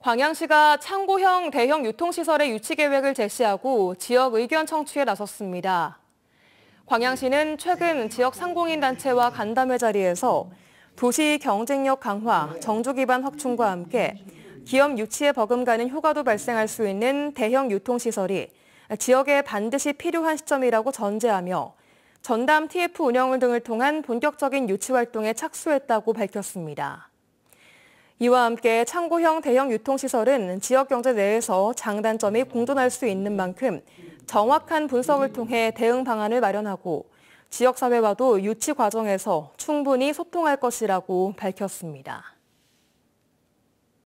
광양시가 창고형 대형 유통시설의 유치계획을 제시하고 지역 의견 청취에 나섰습니다. 광양시는 최근 지역 상공인단체와 간담회 자리에서 도시 경쟁력 강화, 정조 기반 확충과 함께 기업 유치에 버금가는 효과도 발생할 수 있는 대형 유통시설이 지역에 반드시 필요한 시점이라고 전제하며 전담 TF 운영 등을 통한 본격적인 유치 활동에 착수했다고 밝혔습니다. 이와 함께 창고형 대형 유통시설은 지역경제 내에서 장단점이 공존할 수 있는 만큼 정확한 분석을 통해 대응 방안을 마련하고 지역사회와도 유치 과정에서 충분히 소통할 것이라고 밝혔습니다.